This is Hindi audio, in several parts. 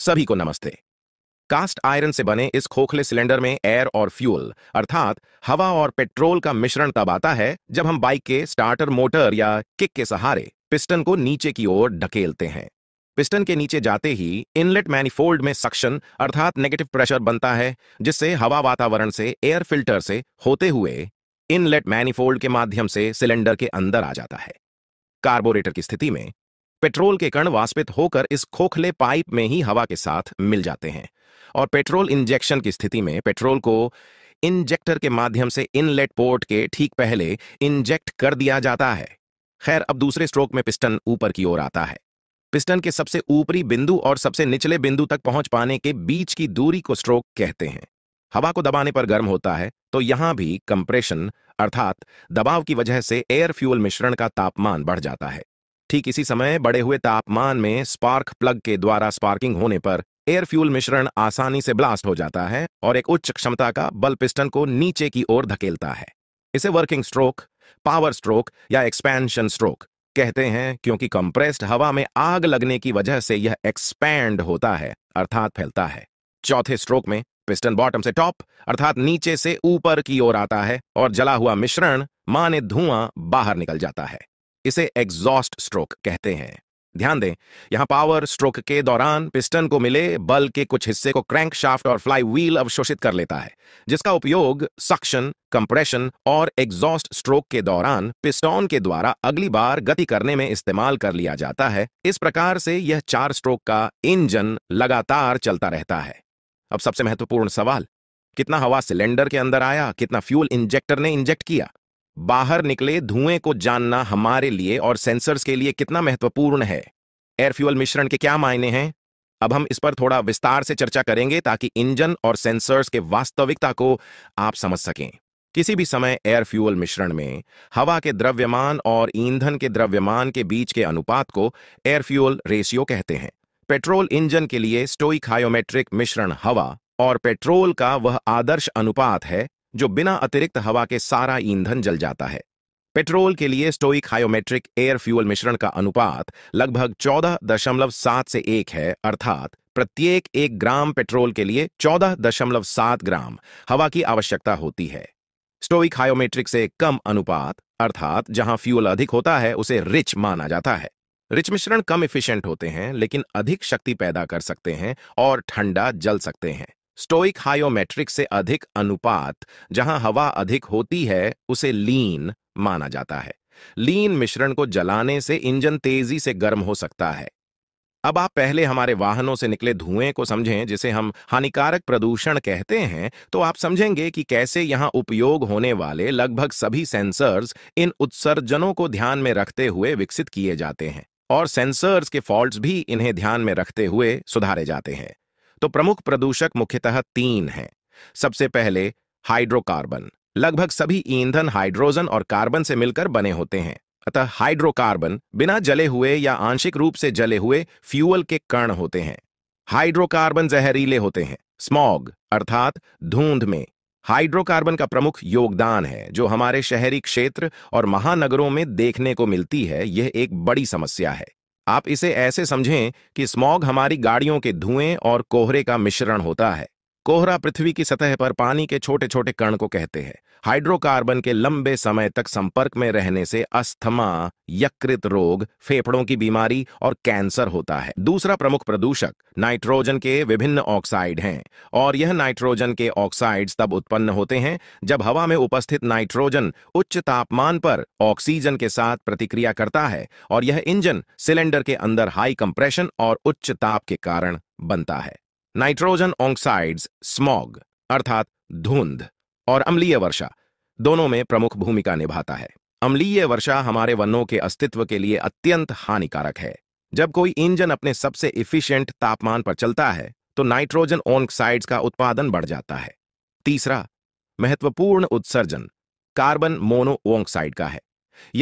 सभी को नमस्ते कास्ट आयरन से बने इस खोखले सिलेंडर में एयर और फ्यूल अर्थात हवा और पेट्रोल का मिश्रण तब आता है जब हम बाइक के स्टार्टर मोटर या किक के सहारे पिस्टन को नीचे की ओर ढकेलते हैं पिस्टन के नीचे जाते ही इनलेट मैनिफोल्ड में सक्शन अर्थात नेगेटिव प्रेशर बनता है जिससे हवा वातावरण से एयर फिल्टर से होते हुए इनलेट मैनिफोल्ड के माध्यम से सिलेंडर के अंदर आ जाता है कार्बोरेटर की स्थिति में पेट्रोल के कण वाष्पित होकर इस खोखले पाइप में ही हवा के साथ मिल जाते हैं और पेट्रोल इंजेक्शन की स्थिति में पेट्रोल को इंजेक्टर के माध्यम से इनलेट पोर्ट के ठीक पहले इंजेक्ट कर दिया जाता है खैर अब दूसरे स्ट्रोक में पिस्टन ऊपर की ओर आता है पिस्टन के सबसे ऊपरी बिंदु और सबसे निचले बिंदु तक पहुंच पाने के बीच की दूरी को स्ट्रोक कहते हैं हवा को दबाने पर गर्म होता है तो यहां भी कंप्रेशन अर्थात दबाव की वजह से एयर फ्यूल मिश्रण का तापमान बढ़ जाता है ठीक इसी समय बड़े हुए तापमान में स्पार्क प्लग के द्वारा स्पार्किंग होने पर एयर फ्यूल मिश्रण आसानी से ब्लास्ट हो जाता है और एक उच्च क्षमता का बल पिस्टन को नीचे की ओर धकेलता है इसे वर्किंग स्ट्रोक पावर स्ट्रोक या एक्सपेंशन स्ट्रोक कहते हैं क्योंकि कंप्रेस्ड हवा में आग लगने की वजह से यह एक्सपैंड होता है अर्थात फैलता है चौथे स्ट्रोक में पिस्टन बॉटम से टॉप अर्थात नीचे से ऊपर की ओर आता है और जला हुआ मिश्रण माने धुआं बाहर निकल जाता है इसे एग्जॉस्ट स्ट्रोक कहते हैं ध्यान दें यहां पावर स्ट्रोक के दौरान पिस्टन को मिले बल के कुछ हिस्से को क्रैंक शाफ्ट और फ्लाई व्हील अवशोषित कर लेता है जिसका उपयोग सक्शन कंप्रेशन और एग्जॉस्ट स्ट्रोक के दौरान पिस्टन के द्वारा अगली बार गति करने में इस्तेमाल कर लिया जाता है इस प्रकार से यह चार स्ट्रोक का इंजन लगातार चलता रहता है अब सबसे महत्वपूर्ण सवाल कितना हवा सिलेंडर के अंदर आया कितना फ्यूल इंजेक्टर ने इंजेक्ट किया बाहर निकले धुएं को जानना हमारे लिए और सेंसर्स के लिए कितना महत्वपूर्ण है एयर फ्यूल मिश्रण के क्या मायने हैं अब हम इस पर थोड़ा विस्तार से चर्चा करेंगे ताकि इंजन और सेंसर्स के वास्तविकता को आप समझ सकें किसी भी समय एयर फ्यूल मिश्रण में हवा के द्रव्यमान और ईंधन के द्रव्यमान के बीच के अनुपात को एयर फ्यूल रेशियो कहते हैं पेट्रोल इंजन के लिए खायोमेट्रिक मिश्रण हवा और पेट्रोल का वह आदर्श अनुपात है जो बिना अतिरिक्त हवा के सारा ईंधन जल जाता है पेट्रोल के लिए स्टोइक हायोमेट्रिक एयर फ्यूल मिश्रण का अनुपात लगभग चौदह दशमलव सात से एक है अर्थात प्रत्येक एक ग्राम पेट्रोल के लिए चौदह दशमलव सात ग्राम हवा की आवश्यकता होती है स्टोइक हायोमेट्रिक से कम अनुपात अर्थात जहां फ्यूल अधिक होता है उसे रिच माना जाता है रिच मिश्रण कम इफिशियंट होते हैं लेकिन अधिक शक्ति पैदा कर सकते हैं और ठंडा जल सकते हैं स्टोइक हायोमेट्रिक से अधिक अनुपात जहां हवा अधिक होती है उसे लीन माना जाता है लीन मिश्रण को जलाने से इंजन तेजी से गर्म हो सकता है अब आप पहले हमारे वाहनों से निकले धुएं को समझें जिसे हम हानिकारक प्रदूषण कहते हैं तो आप समझेंगे कि कैसे यहां उपयोग होने वाले लगभग सभी सेंसर्स इन उत्सर्जनों को ध्यान में रखते हुए विकसित किए जाते हैं और सेंसर्स के फॉल्ट्स भी इन्हें ध्यान में रखते हुए सुधारे जाते हैं तो प्रमुख प्रदूषक मुख्यतः तीन हैं सबसे पहले हाइड्रोकार्बन लगभग सभी ईंधन हाइड्रोजन और कार्बन से मिलकर बने होते हैं अतः हाइड्रोकार्बन बिना जले हुए या आंशिक रूप से जले हुए फ्यूअल के कर्ण होते हैं हाइड्रोकार्बन जहरीले होते हैं स्मॉग अर्थात धूंध में हाइड्रोकार्बन का प्रमुख योगदान है जो हमारे शहरी क्षेत्र और महानगरों में देखने को मिलती है यह एक बड़ी समस्या है आप इसे ऐसे समझें कि स्मॉग हमारी गाड़ियों के धुएं और कोहरे का मिश्रण होता है कोहरा पृथ्वी की सतह पर पानी के छोटे छोटे कण को कहते हैं हाइड्रोकार्बन के लंबे समय तक संपर्क में रहने से अस्थमा यकृत रोग फेफड़ों की बीमारी और कैंसर होता है दूसरा प्रमुख प्रदूषक नाइट्रोजन के विभिन्न ऑक्साइड हैं और यह नाइट्रोजन के ऑक्साइड्स तब उत्पन्न होते हैं जब हवा में उपस्थित नाइट्रोजन उच्च तापमान पर ऑक्सीजन के साथ प्रतिक्रिया करता है और यह इंजन सिलेंडर के अंदर हाई कंप्रेशन और उच्च ताप के कारण बनता है नाइट्रोजन ऑक्साइड्स स्मॉग अर्थात धुंध और अम्लीय वर्षा दोनों में प्रमुख भूमिका निभाता है अम्लीय वर्षा हमारे वनों के अस्तित्व के लिए अत्यंत हानिकारक है जब कोई इंजन अपने सबसे इफिशियंट तापमान पर चलता है तो नाइट्रोजन ऑक्साइड्स का उत्पादन बढ़ जाता है तीसरा महत्वपूर्ण उत्सर्जन कार्बन मोनो ऑक्साइड का है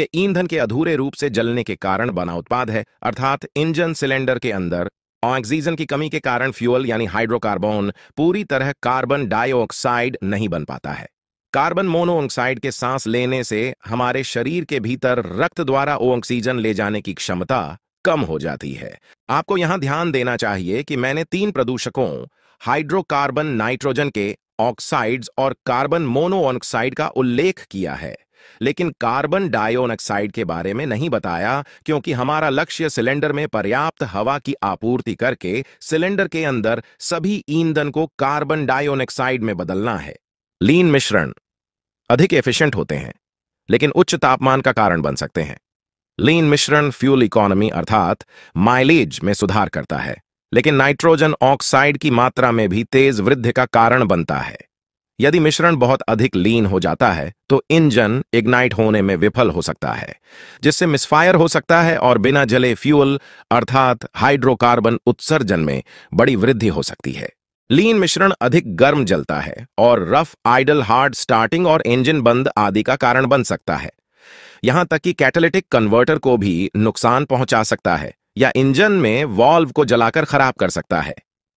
यह ईंधन के अधूरे रूप से जलने के कारण बना उत्पाद है अर्थात इंजन सिलेंडर के अंदर ऑक्सीजन की कमी के कारण फ्यूल यानी हाइड्रोकार्बन पूरी तरह कार्बन डाइऑक्साइड नहीं बन पाता है कार्बन मोनोऑक्साइड के सांस लेने से हमारे शरीर के भीतर रक्त द्वारा ऑक्सीजन ले जाने की क्षमता कम हो जाती है आपको यहां ध्यान देना चाहिए कि मैंने तीन प्रदूषकों हाइड्रोकार्बन नाइट्रोजन के ऑक्साइड्स और कार्बन मोनोऑक्साइड का उल्लेख किया है लेकिन कार्बन डाइऑक्साइड के बारे में नहीं बताया क्योंकि हमारा लक्ष्य सिलेंडर में पर्याप्त हवा की आपूर्ति करके सिलेंडर के अंदर सभी ईंधन को कार्बन डाइऑक्साइड में बदलना है लीन मिश्रण अधिक एफिशिएंट होते हैं लेकिन उच्च तापमान का कारण बन सकते हैं लीन मिश्रण फ्यूल इकोनॉमी अर्थात माइलेज में सुधार करता है लेकिन नाइट्रोजन ऑक्साइड की मात्रा में भी तेज वृद्धि का कारण बनता है यदि मिश्रण बहुत अधिक लीन हो जाता है तो इंजन इग्नाइट होने में विफल हो सकता है जिससे मिसफायर हो सकता है और बिना जले फ्यूल अर्थात हाइड्रोकार्बन उत्सर्जन में बड़ी वृद्धि हो सकती है लीन मिश्रण अधिक गर्म जलता है और रफ आइडल हार्ड स्टार्टिंग और इंजन बंद आदि का कारण बन सकता है यहां तक कि कैटलिटिक कन्वर्टर को भी नुकसान पहुंचा सकता है या इंजन में वॉल्व को जलाकर खराब कर सकता है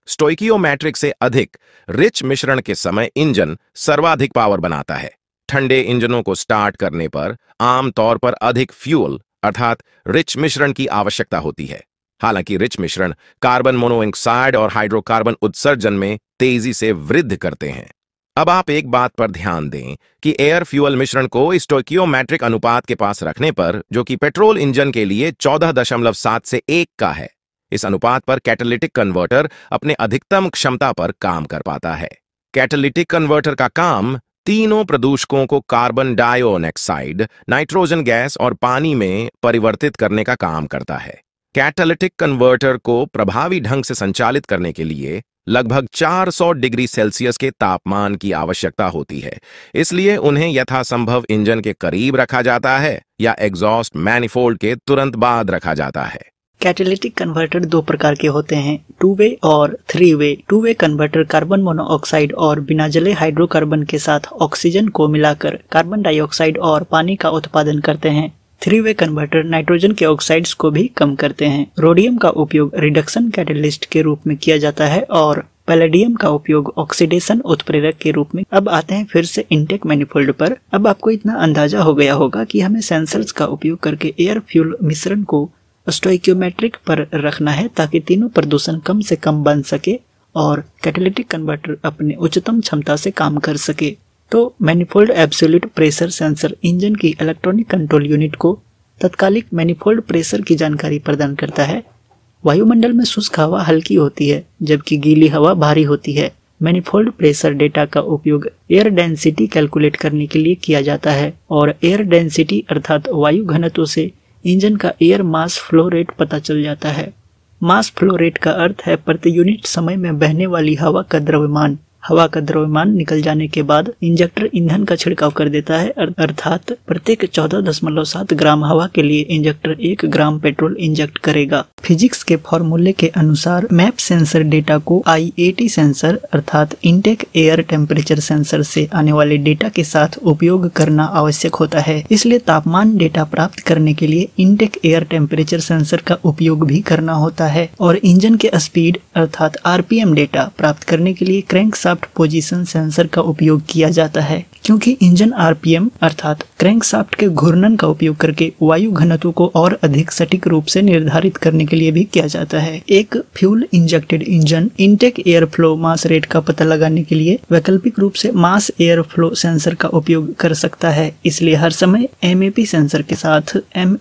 स्टोइकियोमेट्रिक से अधिक रिच मिश्रण के समय इंजन सर्वाधिक पावर बनाता है ठंडे इंजनों को स्टार्ट करने पर आमतौर पर अधिक फ्यूल अर्थात रिच मिश्रण की आवश्यकता होती है हालांकि रिच मिश्रण कार्बन मोनोऑक्साइड और हाइड्रोकार्बन उत्सर्जन में तेजी से वृद्धि करते हैं अब आप एक बात पर ध्यान दें कि एयर फ्यूल मिश्रण को स्टोकियोमैट्रिक अनुपात के पास रखने पर जो कि पेट्रोल इंजन के लिए 14.7 से 1 का है इस अनुपात पर कैटलिटिक कन्वर्टर अपने अधिकतम क्षमता पर काम कर पाता है कैटलिटिक कन्वर्टर का काम तीनों प्रदूषकों को कार्बन डाइओनेक्साइड नाइट्रोजन गैस और पानी में परिवर्तित करने का काम करता है कैटलिटिक कन्वर्टर को प्रभावी ढंग से संचालित करने के लिए लगभग 400 डिग्री सेल्सियस के तापमान की आवश्यकता होती है इसलिए उन्हें यथासंभव इंजन के करीब रखा जाता है या एग्जॉस्ट मैनिफोल्ड के तुरंत बाद रखा जाता है कैटेलिटिक कन्वर्टर दो प्रकार के होते हैं टू वे और three way two way converter carbon monoxide और बिना जले हाइड्रोकार्बन के साथ ऑक्सीजन को मिलाकर कार्बन डाइऑक्साइड और पानी का उत्पादन करते हैं थ्री वे कन्वर्टर नाइट्रोजन के ऑक्साइड्स को भी कम करते हैं रोडियम का उपयोग रिडक्शन कैटेलिस्ट के रूप में किया जाता है और पैलेडियम का उपयोग ऑक्सीडेशन उत्प्रेरक के रूप में अब आते हैं फिर से इंटेक मैनिफोल्ड पर अब आपको इतना अंदाजा हो गया होगा कि हमें सेंसर्स का उपयोग करके एयर फ्यूल मिश्रण को स्टोइक्योमेट्रिक पर रखना है ताकि तीनों प्रदूषण कम से कम बन सके और कैटेलिटिक कन्वर्टर अपने उच्चतम क्षमता से काम कर सके तो manifold absolute pressure sensor engine की इलेक्ट्रॉनिक कंट्रोल यूनिट को तत्कालिक मैनिफोल्ड प्रेशर की जानकारी प्रदान करता है वायुमंडल में शुष्क हवा हल्की होती है जबकि गीली हवा भारी होती है मैनिफोल्ड प्रेशर डेटा का उपयोग एयर डेंसिटी कैलकुलेट करने के लिए किया जाता है और एयर डेंसिटी अर्थात वायु घनत्व से इंजन का एयर मास फ्लो रेट पता चल जाता है मास फ्लो रेट का अर्थ है प्रति यूनिट समय में बहने वाली हवा का द्रव्यमान हवा का द्रव्यमान निकल जाने के बाद इंजेक्टर ईंधन का छिड़काव कर देता है अर्थात प्रत्येक चौदह दशमलव सात ग्राम हवा के लिए इंजेक्टर एक ग्राम पेट्रोल इंजेक्ट करेगा फिजिक्स के फॉर्मूले के अनुसार मैप सेंसर डेटा को आई सेंसर अर्थात इंटेक एयर टेम्परेचर सेंसर से आने वाले डेटा के साथ उपयोग करना आवश्यक होता है इसलिए तापमान डेटा प्राप्त करने के लिए इंटेक एयर टेम्परेचर सेंसर का उपयोग भी करना होता है और इंजन के स्पीड अर्थात आर डेटा प्राप्त करने के लिए क्रैंक क्रैंकशाफ्ट पोजीशन सेंसर का उपयोग किया जाता है क्योंकि इंजन आरपीएम अर्थात क्रैंकशाफ्ट के घूर्णन का उपयोग करके वायु घनत्व को और अधिक सटीक रूप से निर्धारित करने के लिए भी किया जाता है एक fuel injected engine intake air flow mass rate का पता लगाने के लिए वैकल्पिक रूप से मास एयर फ्लो सेंसर का उपयोग कर सकता है इसलिए हर समय एम सेंसर के साथ एम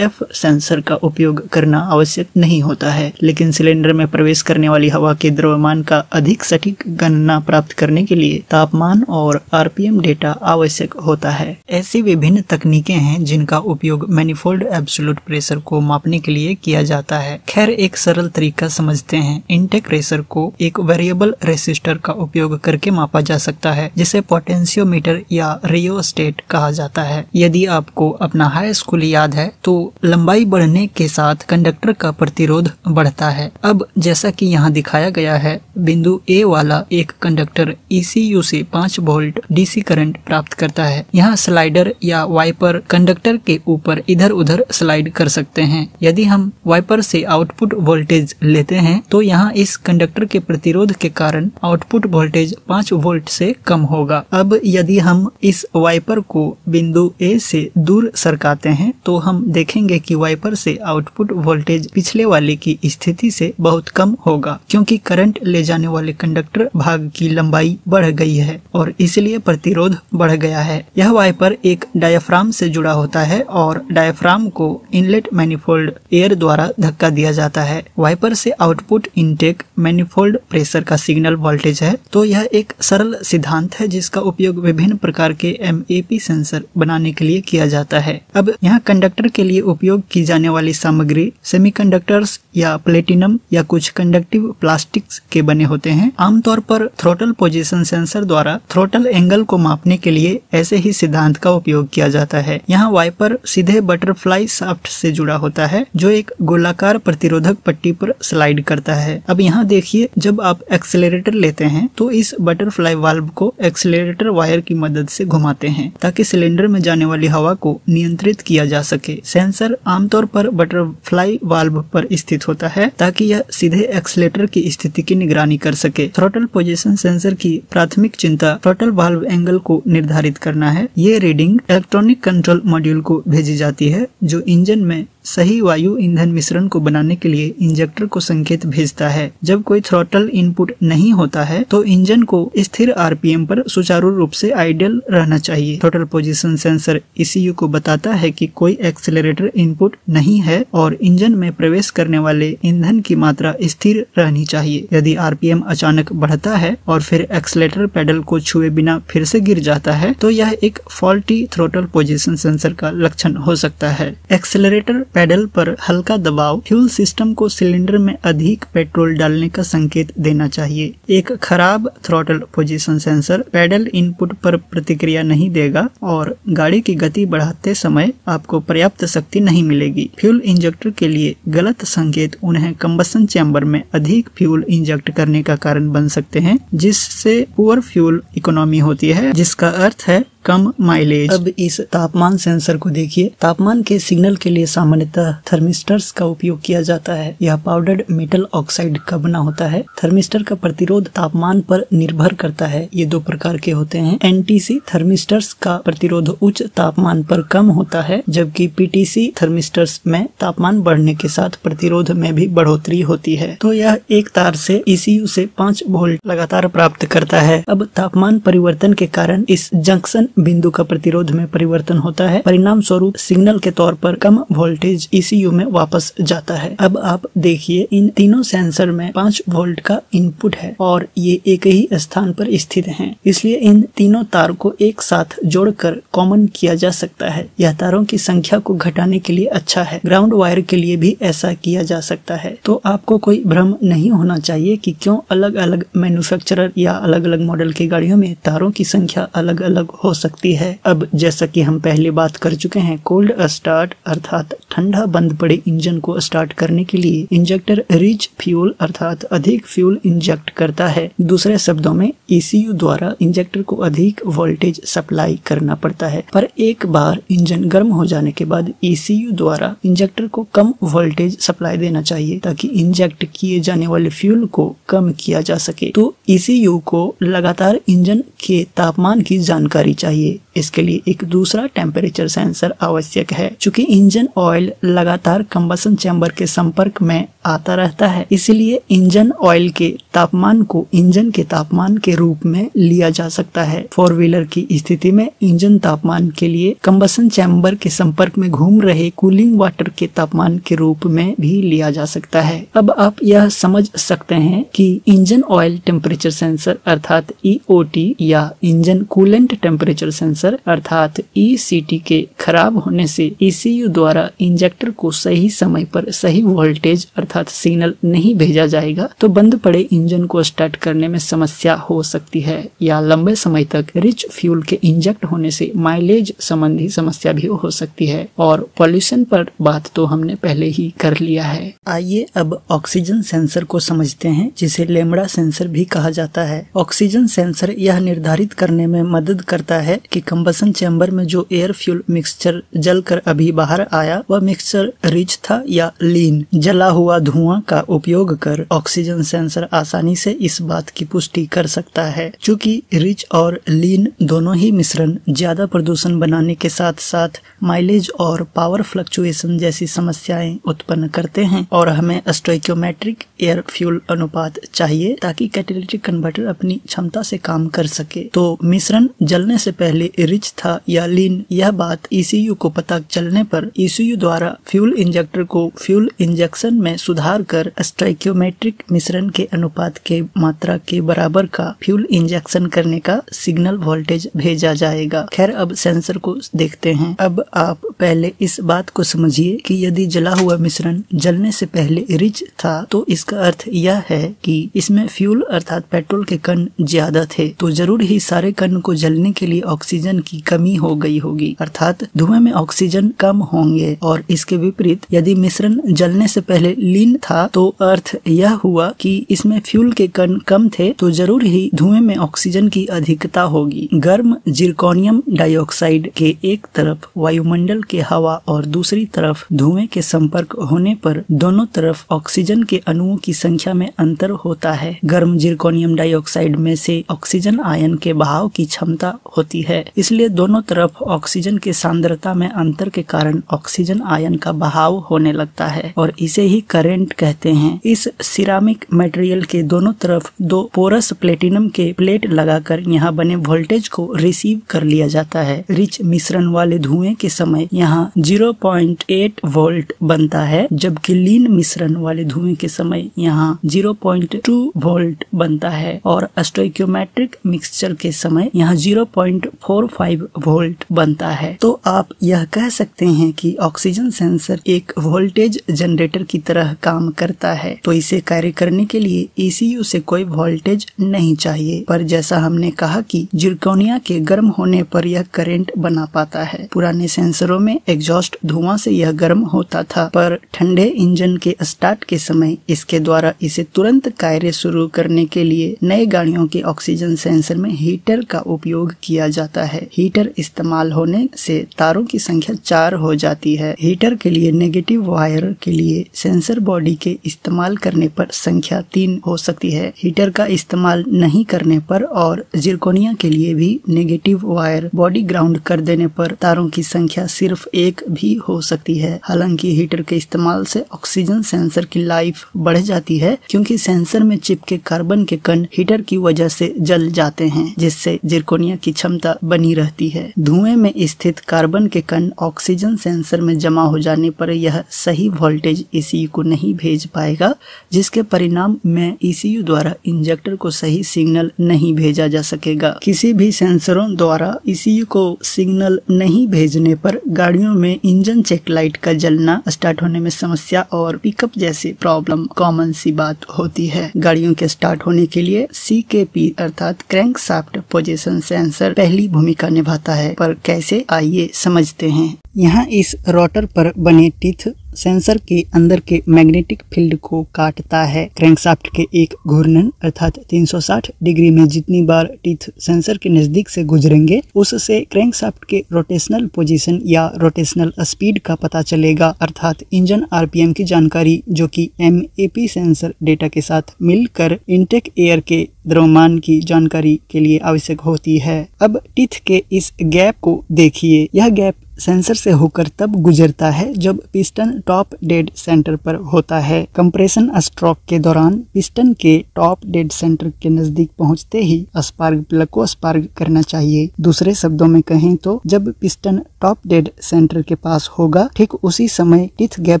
सेंसर का उपयोग करना आवश्यक नहीं होता है लेकिन सिलेंडर में प्रवेश करने वाली हवा के द्रव्यमान का अधिक सटीक गणना प्राप्त प्राप्त करने के लिए तापमान और आरपीएम डेटा आवश्यक होता है ऐसी विभिन्न तकनीकें हैं जिनका उपयोग मैनिफोल्ड एब्सोलूट प्रेशर को मापने के लिए किया जाता है खैर एक सरल तरीका समझते हैं इंटेक प्रेशर को एक वेरिएबल रेसिस्टर का उपयोग करके मापा जा सकता है जिसे पोटेंशियोमीटर या रियो स्टेट कहा जाता है यदि आपको अपना हाई स्कूल याद है तो लंबाई बढ़ने के साथ कंडक्टर का प्रतिरोध बढ़ता है अब जैसा कि यहाँ दिखाया गया है बिंदु ए वाला एक कंडक्टर इंडक्टर ईसीयू e से 5 वोल्ट डीसी करंट प्राप्त करता है यहाँ स्लाइडर या वाइपर कंडक्टर के ऊपर इधर उधर स्लाइड कर सकते हैं यदि हम वाइपर से आउटपुट वोल्टेज लेते हैं तो यहाँ इस कंडक्टर के प्रतिरोध के कारण आउटपुट वोल्टेज 5 वोल्ट से कम होगा अब यदि हम इस वाइपर को बिंदु ए से दूर सरकाते हैं तो हम देखेंगे कि वाइपर से आउटपुट वोल्टेज पिछले वाले की स्थिति से बहुत कम होगा क्योंकि करंट ले जाने वाले कंडक्टर भाग की लंबाई बढ़ गई है और इसलिए प्रतिरोध बढ़ गया है यह वाइपर एक डायफ्राम से जुड़ा होता है और डायफ्राम को इनलेट मैनिफोल्ड एयर द्वारा धक्का दिया जाता है वाइपर से आउटपुट इनटेक मैनिफोल्ड प्रेशर का सिग्नल वोल्टेज है तो यह एक सरल सिद्धांत है जिसका उपयोग विभिन्न प्रकार के एम सेंसर बनाने के लिए किया जाता है अब यहाँ कंडक्टर के लिए उपयोग की जाने वाली सामग्री सेमीकंडक्टर्स या प्लेटिनम या कुछ कंडक्टिव प्लास्टिक के बने होते हैं आमतौर पर थ्रोटल थ्रोटल पोजीशन सेंसर द्वारा थ्रोटल एंगल को मापने के लिए ऐसे ही सिद्धांत का उपयोग किया जाता है यहाँ वाइपर सीधे बटरफ्लाई साफ्ट से जुड़ा होता है जो एक गोलाकार प्रतिरोधक पट्टी पर स्लाइड करता है अब यहाँ देखिए जब आप एक्सेलरेटर लेते हैं तो इस बटरफ्लाई वाल्व को एक्सेलरेटर वायर की मदद से घुमाते हैं ताकि सिलेंडर में जाने वाली हवा को नियंत्रित किया जा सके सेंसर आमतौर पर बटरफ्लाई वाल्व पर स्थित होता है ताकि यह सीधे एक्सलेटर की स्थिति की निगरानी कर सके थ्रोटल पोजिशन सेंसर सेंसर की प्राथमिक चिंता टोटल वाल्व एंगल को निर्धारित करना है ये रीडिंग इलेक्ट्रॉनिक कंट्रोल मॉड्यूल को भेजी जाती है जो इंजन में सही वायु ईंधन मिश्रण को बनाने के लिए इंजेक्टर को संकेत भेजता है जब कोई थ्रोटल इनपुट नहीं होता है तो इंजन को स्थिर आरपीएम पर सुचारू रूप से आइडियल रहना चाहिए थ्रोटल पोजीशन सेंसर ईसीयू को बताता है कि कोई एक्सेलरेटर इनपुट नहीं है और इंजन में प्रवेश करने वाले ईंधन की मात्रा स्थिर रहनी चाहिए यदि आर अचानक बढ़ता है और फिर एक्सलेटर पैडल को छुए बिना फिर से गिर जाता है तो यह एक फॉल्टी थ्रोटल पोजिशन सेंसर का लक्षण हो सकता है एक्सेलरेटर पैडल पर हल्का दबाव फ्यूल सिस्टम को सिलेंडर में अधिक पेट्रोल डालने का संकेत देना चाहिए एक खराब throttle position sensor pedal input पर प्रतिक्रिया नहीं देगा और गाड़ी की गति बढ़ाते समय आपको पर्याप्त शक्ति नहीं मिलेगी फ्यूल इंजेक्टर के लिए गलत संकेत उन्हें कम्बसन चैम्बर में अधिक फ्यूल इंजेक्ट करने का कारण बन सकते हैं जिससे पुअर फ्यूल इकोनॉमी होती है जिसका अर्थ है कम माइलेज अब इस तापमान सेंसर को देखिए तापमान के सिग्नल के लिए सामान्यतः थर्मिस्टर्स का उपयोग किया जाता है यह पाउडर्ड मेटल ऑक्साइड का बना होता है थर्मिस्टर का प्रतिरोध तापमान पर निर्भर करता है ये दो प्रकार के होते हैं एनटीसी थर्मिस्टर्स का प्रतिरोध उच्च तापमान पर कम होता है जबकि पीटीसी थर्मिस्टर्स में तापमान बढ़ने के साथ प्रतिरोध में भी बढ़ोतरी होती है तो यह एक तार से इसी e से पाँच वोल्ट लगातार प्राप्त करता है अब तापमान परिवर्तन के कारण इस जंक्शन बिंदु का प्रतिरोध में परिवर्तन होता है परिणाम स्वरूप सिग्नल के तौर पर कम वोल्टेज ईसीयू e में वापस जाता है अब आप देखिए इन तीनों सेंसर में पांच वोल्ट का इनपुट है और ये एक ही स्थान पर स्थित हैं इसलिए इन तीनों तार को एक साथ जोड़कर कॉमन किया जा सकता है यह तारों की संख्या को घटाने के लिए अच्छा है ग्राउंड वायर के लिए भी ऐसा किया जा सकता है तो आपको कोई भ्रम नहीं होना चाहिए कि क्यों अलग अलग मैन्युफैक्चरर या अलग अलग मॉडल की गाड़ियों में तारों की संख्या अलग अलग हो सकती है अब जैसा कि हम पहले बात कर चुके हैं कोल्ड स्टार्ट अर्थात ठंडा बंद पड़े इंजन को स्टार्ट करने के लिए इंजेक्टर रिच फ्यूल अर्थात अधिक फ्यूल इंजेक्ट करता है दूसरे शब्दों में ईसीयू e द्वारा इंजेक्टर को अधिक वोल्टेज सप्लाई करना पड़ता है पर एक बार इंजन गर्म हो जाने के बाद ईसीयू e द्वारा इंजेक्टर को कम वोल्टेज सप्लाई देना चाहिए ताकि इंजेक्ट किए जाने वाले फ्यूल को कम किया जा सके तो ईसीयू e को लगातार इंजन के तापमान की जानकारी चाहिए चाहिए इसके लिए एक दूसरा टेम्परेचर सेंसर आवश्यक है चूंकि इंजन ऑयल लगातार कंबसन चैम्बर के संपर्क में आता रहता है इसलिए इंजन ऑयल के तापमान को इंजन के तापमान के रूप में लिया जा सकता है फोर व्हीलर की स्थिति में इंजन तापमान के लिए कम्बसन चैम्बर के संपर्क में घूम रहे कूलिंग वाटर के तापमान के रूप में भी लिया जा सकता है अब आप यह समझ सकते हैं कि इंजन ऑयल टेम्परेचर सेंसर अर्थात ई e या इंजन कूलेंट टेम्परेचर सेंसर अर्थात ई e के खराब होने से ई e द्वारा इंजेक्टर को सही समय पर सही वोल्टेज अर्थात अर्थात सिग्नल नहीं भेजा जाएगा तो बंद पड़े इंजन को स्टार्ट करने में समस्या हो सकती है या लंबे समय तक रिच फ्यूल के इंजेक्ट होने से माइलेज संबंधी समस्या भी हो सकती है और पॉल्यूशन पर बात तो हमने पहले ही कर लिया है आइए अब ऑक्सीजन सेंसर को समझते हैं जिसे लेमड़ा सेंसर भी कहा जाता है ऑक्सीजन सेंसर यह निर्धारित करने में मदद करता है कि कंबसन चैम्बर में जो एयर फ्यूल मिक्सचर जलकर अभी बाहर आया वह मिक्सचर रिच था या लीन जला हुआ धुआं का उपयोग कर ऑक्सीजन सेंसर आसानी से इस बात की पुष्टि कर सकता है चूँकी रिच और लीन दोनों ही मिश्रण ज्यादा प्रदूषण बनाने के साथ साथ माइलेज और पावर फ्लक्चुएशन जैसी समस्याएं उत्पन्न करते हैं और हमें स्टोक्योमेट्रिक एयर फ्यूल अनुपात चाहिए ताकि कैटेलिटिक कन्वर्टर अपनी क्षमता से काम कर सके तो मिश्रण जलने से पहले रिच था या लीन यह बात ईसीयू e को पता चलने पर ईसीयू e द्वारा फ्यूल इंजेक्टर को फ्यूल इंजेक्शन में सुधार कर स्ट्राइक्योमेट्रिक मिश्रण के अनुपात के मात्रा के बराबर का फ्यूल इंजेक्शन करने का सिग्नल वोल्टेज भेजा जाएगा खैर अब सेंसर को देखते हैं अब आप पहले इस बात को समझिए कि यदि जला हुआ मिश्रण जलने से पहले रिच था तो इसका अर्थ यह है कि इसमें फ्यूल अर्थात पेट्रोल के कण ज्यादा थे तो जरूर ही सारे कण को जलने के लिए ऑक्सीजन की कमी हो गई होगी अर्थात धुएं में ऑक्सीजन कम होंगे और इसके विपरीत यदि मिश्रण जलने से पहले लीन था तो अर्थ यह हुआ कि इसमें फ्यूल के कण कम थे तो जरूर ही धुएं में ऑक्सीजन की अधिकता होगी गर्म जिरकोनियम डाइऑक्साइड के एक तरफ वायुमंडल के हवा और दूसरी तरफ धुएं के संपर्क होने पर दोनों तरफ ऑक्सीजन के अणुओं की संख्या में अंतर होता है गर्म जिरकोनियम डाइऑक्साइड में से ऑक्सीजन आयन के बहाव की क्षमता होती है इसलिए दोनों तरफ ऑक्सीजन के सांद्रता में अंतर के कारण ऑक्सीजन आयन का बहाव होने लगता है और इसे ही कर पेरेंट कहते हैं इस सिरामिक मटेरियल के दोनों तरफ दो पोरस प्लेटिनम के प्लेट लगाकर यहाँ बने वोल्टेज को रिसीव कर लिया जाता है रिच मिश्रण वाले धुएं के समय यहाँ 0.8 वोल्ट बनता है जबकि लीन मिश्रण वाले धुएं के समय यहाँ 0.2 वोल्ट बनता है और अस्टोक्योमेट्रिक मिक्सचर के समय यहाँ 0.45 वोल्ट बनता है तो आप यह कह सकते हैं कि ऑक्सीजन सेंसर एक वोल्टेज जनरेटर की तरह काम करता है तो इसे कार्य करने के लिए ईसीयू से कोई वोल्टेज नहीं चाहिए पर जैसा हमने कहा कि जिरकोनिया के गर्म होने पर यह करंट बना पाता है पुराने सेंसरों में एग्जॉस्ट धुआं से यह गर्म होता था पर ठंडे इंजन के स्टार्ट के समय इसके द्वारा इसे तुरंत कार्य शुरू करने के लिए नए गाड़ियों के ऑक्सीजन सेंसर में हीटर का उपयोग किया जाता है हीटर इस्तेमाल होने से तारों की संख्या चार हो जाती है हीटर के लिए नेगेटिव वायर के लिए सेंसर बॉडी के इस्तेमाल करने पर संख्या तीन हो सकती है हीटर का इस्तेमाल नहीं करने पर और जिरकोनिया के लिए भी नेगेटिव वायर बॉडी ग्राउंड कर देने पर तारों की संख्या सिर्फ एक भी हो सकती है हालांकि हीटर के इस्तेमाल से ऑक्सीजन सेंसर की लाइफ बढ़ जाती है क्योंकि सेंसर में चिपके कार्बन के कण हीटर की वजह से जल जाते हैं जिससे जिरकोनिया की क्षमता बनी रहती है धुएं में स्थित कार्बन के कण ऑक्सीजन सेंसर में जमा हो जाने पर यह सही वोल्टेज इसी को नहीं नहीं भेज पाएगा जिसके परिणाम में ईसीयू e द्वारा इंजेक्टर को सही सिग्नल नहीं भेजा जा सकेगा किसी भी सेंसरों द्वारा ईसीयू e को सिग्नल नहीं भेजने पर गाड़ियों में इंजन चेक लाइट का जलना स्टार्ट होने में समस्या और पिकअप जैसी प्रॉब्लम कॉमन सी बात होती है गाड़ियों के स्टार्ट होने के लिए सी के पी अर्थात क्रैंक साफ्ट पोजिशन सेंसर पहली भूमिका निभाता है पर कैसे आइए समझते हैं यहाँ इस रोटर पर बने टिथ सेंसर के अंदर के मैग्नेटिक फील्ड को काटता है क्रैंकशाफ्ट के एक घूर्णन अर्थात 360 डिग्री में जितनी बार टीथ सेंसर के नजदीक से गुजरेंगे उससे क्रैंकशाफ्ट के रोटेशनल पोजीशन या रोटेशनल स्पीड का पता चलेगा अर्थात इंजन आरपीएम की जानकारी जो कि एम सेंसर डेटा के साथ मिलकर इंटेक एयर के द्रव्यमान की जानकारी के लिए आवश्यक होती है अब टीथ के इस गैप को देखिए यह गैप सेंसर से होकर तब गुजरता है जब पिस्टन टॉप डेड सेंटर पर होता है कंप्रेशन स्ट्रोक के दौरान पिस्टन के टॉप डेड सेंटर के नजदीक पहुंचते ही स्पार्क प्लग को स्पार्क करना चाहिए दूसरे शब्दों में कहें तो जब पिस्टन टॉप डेड सेंटर के पास होगा ठीक उसी समय टिथ गैप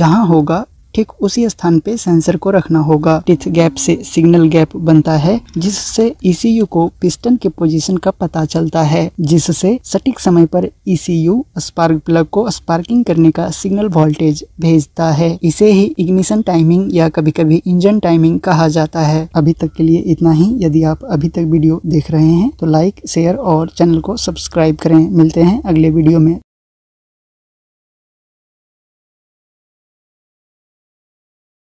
जहां होगा ठीक उसी स्थान पे सेंसर को रखना होगा टिथ गैप से सिग्नल गैप बनता है जिससे ईसीयू e को पिस्टन के पोजीशन का पता चलता है जिससे सटीक समय पर ईसीयू स्पार्क प्लग को स्पार्किंग करने का सिग्नल वोल्टेज भेजता है इसे ही इग्निशन टाइमिंग या कभी कभी इंजन टाइमिंग कहा जाता है अभी तक के लिए इतना ही यदि आप अभी तक वीडियो देख रहे हैं तो लाइक शेयर और चैनल को सब्सक्राइब करें मिलते हैं अगले वीडियो में